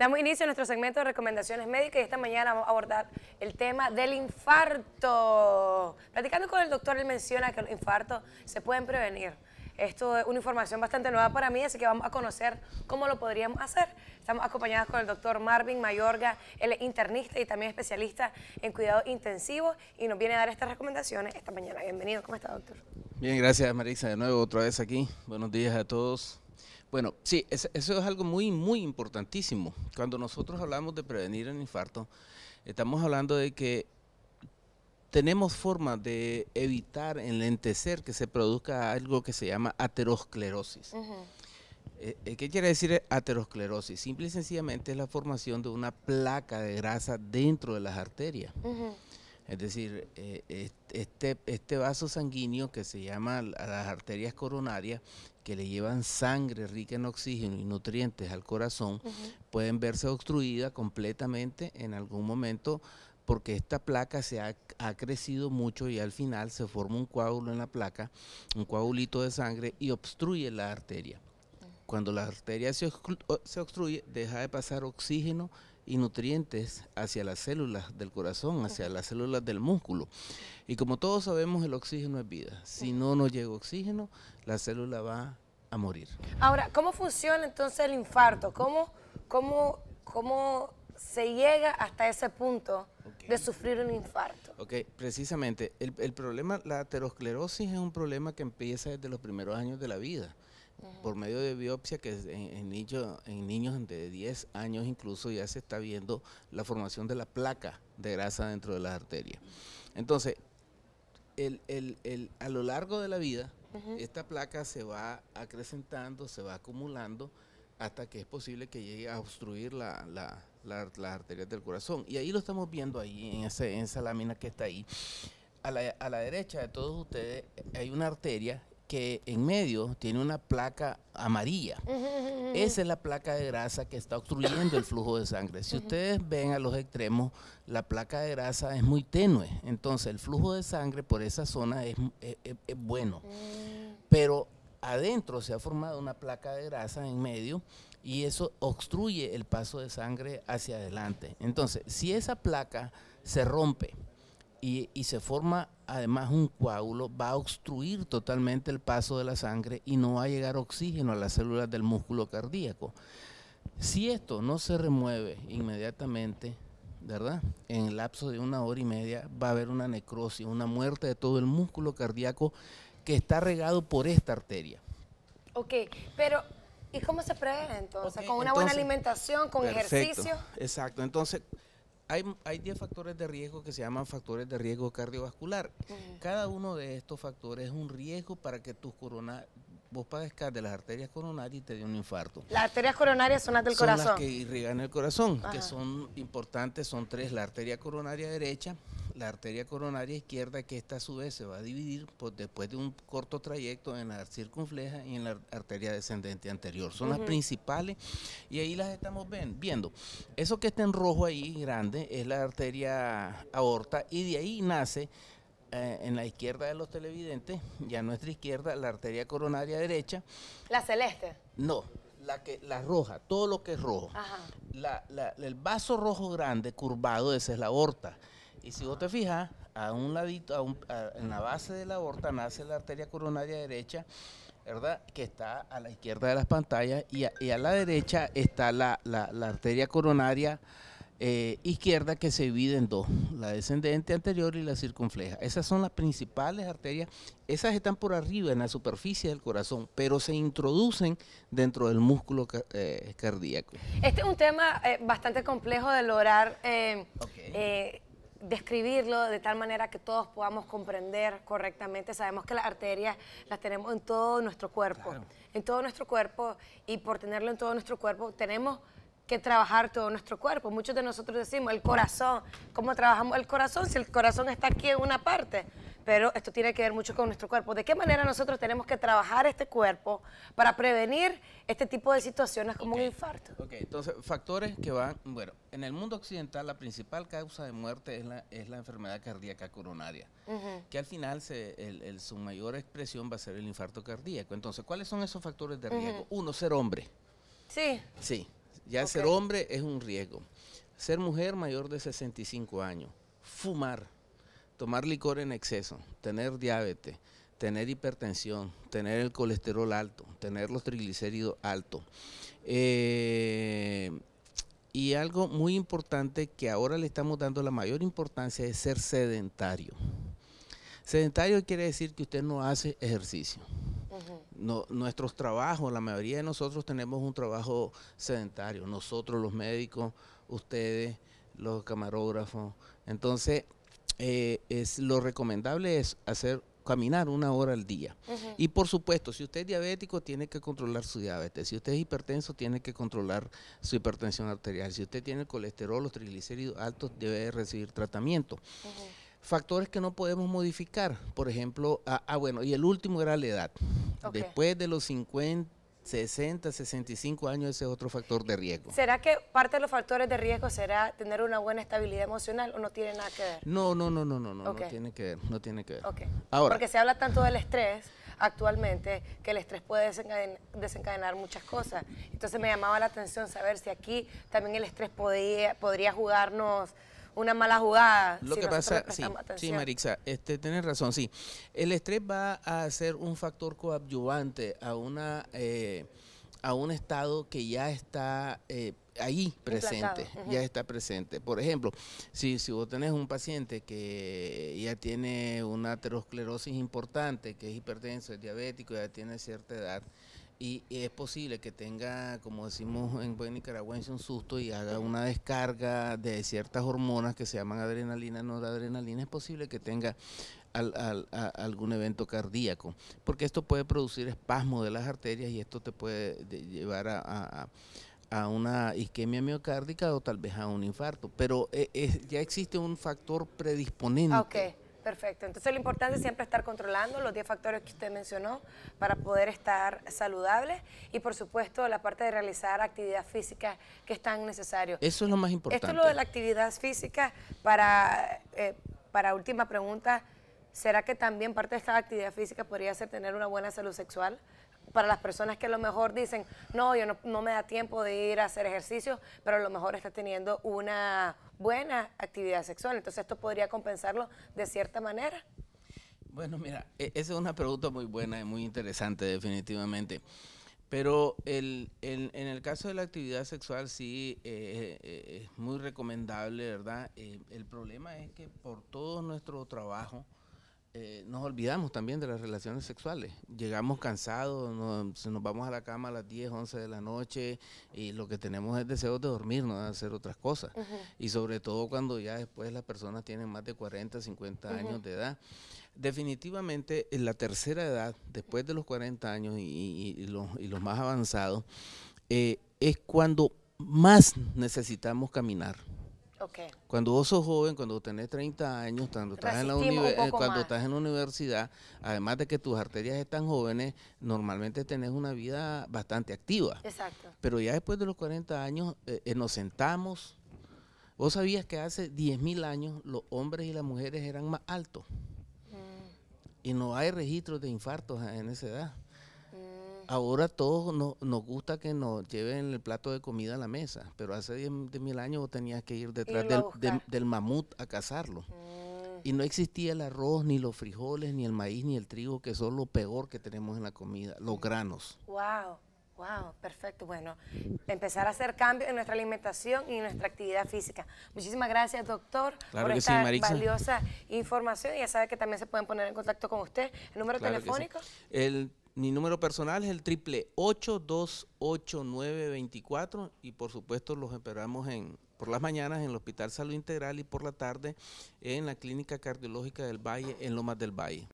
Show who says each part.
Speaker 1: Damos inicio a nuestro segmento de recomendaciones médicas y esta mañana vamos a abordar el tema del infarto. Platicando con el doctor, él menciona que los infartos se pueden prevenir. Esto es una información bastante nueva para mí, así que vamos a conocer cómo lo podríamos hacer. Estamos acompañados con el doctor Marvin Mayorga, él es internista y también especialista en cuidado intensivo y nos viene a dar estas recomendaciones esta mañana. Bienvenido, ¿cómo está, doctor?
Speaker 2: Bien, gracias Marisa, de nuevo otra vez aquí. Buenos días a todos. Bueno, sí, eso es algo muy, muy importantísimo. Cuando nosotros hablamos de prevenir el infarto, estamos hablando de que tenemos formas de evitar, enlentecer que se produzca algo que se llama aterosclerosis. Eh, eh, ¿Qué quiere decir aterosclerosis? Simple y sencillamente es la formación de una placa de grasa dentro de las arterias. Es decir, eh, este, este, vaso sanguíneo que se llama las arterias coronarias, que le llevan sangre rica en oxígeno y nutrientes al corazón, pueden verse obstruidas completamente en algún momento porque esta placa se ha, crecido mucho y al final se forma un coágulo en la placa, un coágulito de sangre y obstruye la arteria. Cuando la arteria se, obstruye, deja de pasar oxígeno y nutrientes hacia las células del corazón, hacia las células del músculo. Y como todos sabemos, el oxígeno es vida. Si no nos llega oxígeno, la célula va a morir.
Speaker 1: Ahora, ¿cómo funciona entonces el infarto? ¿Cómo, cómo, cómo se llega hasta ese punto de sufrir un infarto?
Speaker 2: Ok, precisamente, el, el, problema, la aterosclerosis es un problema que empieza desde los primeros años de la vida por medio de biopsia que en, en, en niños de 10 años incluso ya se está viendo la formación de la placa de grasa dentro de las arterias. Entonces, a lo largo de la vida, esta placa se va acrecentando, se va acumulando hasta que es posible que llegue a obstruir la, la, la, las arterias del corazón. Y ahí lo estamos viendo, ahí en, ese, en esa lámina que está ahí. A la, a la, derecha de todos ustedes hay una arteria que en medio tiene una placa amarilla. Esa es la placa de grasa que está obstruyendo el flujo de sangre. Si ustedes ven a los extremos, la placa de grasa es muy tenue. Entonces el flujo de sangre por esa zona es, bueno. Mm. Pero adentro se ha formado una placa de grasa en medio y eso obstruye el paso de sangre hacia adelante. Entonces, si esa placa se rompe, y, se forma además un coágulo, va a obstruir totalmente el paso de la sangre y no va a llegar oxígeno a las células del músculo cardíaco. Si esto no se remueve inmediatamente, ¿verdad? En el lapso de una hora y media va a haber una necrosis, una muerte de todo el músculo cardíaco que está regado por esta arteria.
Speaker 1: Ok, pero ¿y cómo se prevé entonces? ¿Con una buena alimentación, con ejercicio?
Speaker 2: Exacto, entonces hay, hay 10 factores de riesgo que se llaman factores de riesgo cardiovascular. Mm. Cada uno de estos factores es un riesgo para que tus coronas, vos padezcas de las arterias coronarias y te dé un infarto. Las
Speaker 1: arterias coronarias son las del corazón. Las que
Speaker 2: irrigan el corazón, que son importantes, son tres, la arteria coronaria derecha, la arteria coronaria izquierda que esta a su vez se va a dividir después de un corto trayecto en la circunfleja y en la arteria descendente anterior. Son las principales y ahí las estamos viendo. Eso que está en rojo ahí, grande, es la arteria aorta y de ahí nace eh, en la izquierda de los televidentes, ya nuestra izquierda, la arteria coronaria derecha.
Speaker 1: ¿La celeste?
Speaker 2: No, la, que, la roja, todo lo que es rojo. el vaso rojo grande, curvado, esa es la aorta. Y si vos te fijas, a un ladito, en la base de la aorta nace la arteria coronaria derecha, ¿verdad? Que está a la izquierda de las pantallas y a, la derecha está la, arteria coronaria eh, izquierda que se divide en dos, la descendente anterior y la circunfleja. Esas son las principales arterias, esas están por arriba en la superficie del corazón, pero se introducen dentro del músculo eh, cardíaco.
Speaker 1: Este es un tema eh, bastante complejo de lograr describirlo de tal manera que todos podamos comprender correctamente. Sabemos que las arterias las tenemos en todo nuestro cuerpo, en todo nuestro cuerpo y por tenerlo en todo nuestro cuerpo tenemos que trabajar todo nuestro cuerpo. Muchos de nosotros decimos el corazón, ¿cómo trabajamos el corazón si el corazón está aquí en una parte? pero esto tiene que ver mucho con nuestro cuerpo. ¿De qué manera nosotros tenemos que trabajar este cuerpo para prevenir este tipo de situaciones como un infarto? Ok,
Speaker 2: entonces, factores que van, bueno, en el mundo occidental la principal causa de muerte es la, es la enfermedad cardíaca coronaria, que al final se, su mayor expresión va a ser el infarto cardíaco. Entonces, ¿cuáles son esos factores de riesgo? Uno, ser hombre. Sí. Sí, ya ser hombre es un riesgo. Ser mujer mayor de 65 años, fumar tomar licor en exceso, tener diabetes, tener hipertensión, tener el colesterol alto, tener los triglicéridos altos. Eh, y algo muy importante que ahora le estamos dando la mayor importancia es ser sedentario. Sedentario quiere decir que usted no hace ejercicio. nuestros trabajos, la mayoría de nosotros tenemos un trabajo sedentario, nosotros los médicos, ustedes, los camarógrafos. Entonces, eh, es, lo recomendable es hacer caminar una hora al día. Y por supuesto, si usted es diabético, tiene que controlar su diabetes. Si usted es hipertenso, tiene que controlar su hipertensión arterial. Si usted tiene colesterol, o triglicéridos altos, debe recibir tratamiento. Factores que no podemos modificar, por ejemplo, ah, ah bueno, y el último era la edad. Después de los 50 60, 65 años, ese es otro factor de riesgo.
Speaker 1: ¿Será que parte de los factores de riesgo será tener una buena estabilidad emocional o no tiene nada que ver? No,
Speaker 2: no, no, no, no, no, no tiene que ver, no tiene que
Speaker 1: Porque se habla tanto del estrés actualmente que el estrés puede desencadenar muchas cosas. Entonces me llamaba la atención saber si aquí también el estrés podía, podría jugarnos una mala jugada. Lo que pasa, sí, Marixa,
Speaker 2: este, tienes razón, sí. El estrés va a ser un factor coadyuvante a una eh, a un estado que ya está eh, ahí presente, ya está presente. Por ejemplo, si, si vos tenés un paciente que ya tiene una aterosclerosis importante, que es hipertenso, es diabético, ya tiene cierta edad, y, es posible que tenga, como decimos en buen nicaragüense, un susto y haga una descarga de ciertas hormonas que se llaman adrenalina, no adrenalina. es posible que tenga algún evento cardíaco, porque esto puede producir espasmo de las arterias y esto te puede llevar a, una isquemia miocárdica o tal vez a un infarto, pero e, ya existe un factor predisponente.
Speaker 1: ok. Perfecto. Entonces lo importante es siempre estar controlando los 10 factores que usted mencionó para poder estar saludables y por supuesto la parte de realizar actividad física que es tan necesario. Eso es lo más importante. Esto es lo de la actividad física para, eh, para última pregunta. ¿Será que también parte de esta actividad física podría ser tener una buena salud sexual? para las personas que a lo mejor dicen, no, yo no, me da tiempo de ir a hacer ejercicio, pero a lo mejor está teniendo una buena actividad sexual. Entonces, ¿esto podría compensarlo de cierta manera?
Speaker 2: Bueno, mira, e-, esa es una pregunta muy buena y muy interesante, definitivamente. Pero el, en el caso de la actividad sexual sí eh, eh, eh, es muy recomendable, ¿verdad? el problema es que por todo nuestro trabajo, eh, nos olvidamos también de las relaciones sexuales. Llegamos cansados, nos, vamos a la cama a las 10, 11 de la noche y lo que tenemos es deseos de dormir, no de hacer otras cosas. Y sobre todo cuando ya después las personas tienen más de 40, 50 años de edad. Definitivamente en la tercera edad, después de los 40 años y, los, más avanzados, eh, es cuando más necesitamos caminar cuando vos sos joven, cuando tenés 30 años, cuando estás, en la eh, cuando estás en universidad, además de que tus arterias están jóvenes, normalmente tenés una vida bastante activa. Exacto. Pero ya después de los 40 años eh, eh, nos sentamos. Vos sabías que hace 10.000 años los hombres y las mujeres eran más altos.
Speaker 1: Mm.
Speaker 2: Y no hay registros de infartos en esa edad ahora todos nos, gusta que nos lleven el plato de comida a la mesa, pero hace 10 mil años tenías que ir detrás del, mamut a cazarlo.
Speaker 1: Mm.
Speaker 2: Y no existía el arroz, ni los frijoles, ni el maíz, ni el trigo, que son lo peor que tenemos en la comida, los granos.
Speaker 1: ¡Wow! Wow, perfecto. Bueno, empezar a hacer cambios en nuestra alimentación y en nuestra actividad física. Muchísimas gracias, doctor, por esta valiosa información. Y ya sabe que también se pueden poner en contacto con usted. ¿El número telefónico?
Speaker 2: El mi número personal es el triple 828924 y por supuesto los esperamos en por las mañanas en el Hospital Salud Integral y por la tarde en la Clínica Cardiológica del Valle, en Lomas del Valle.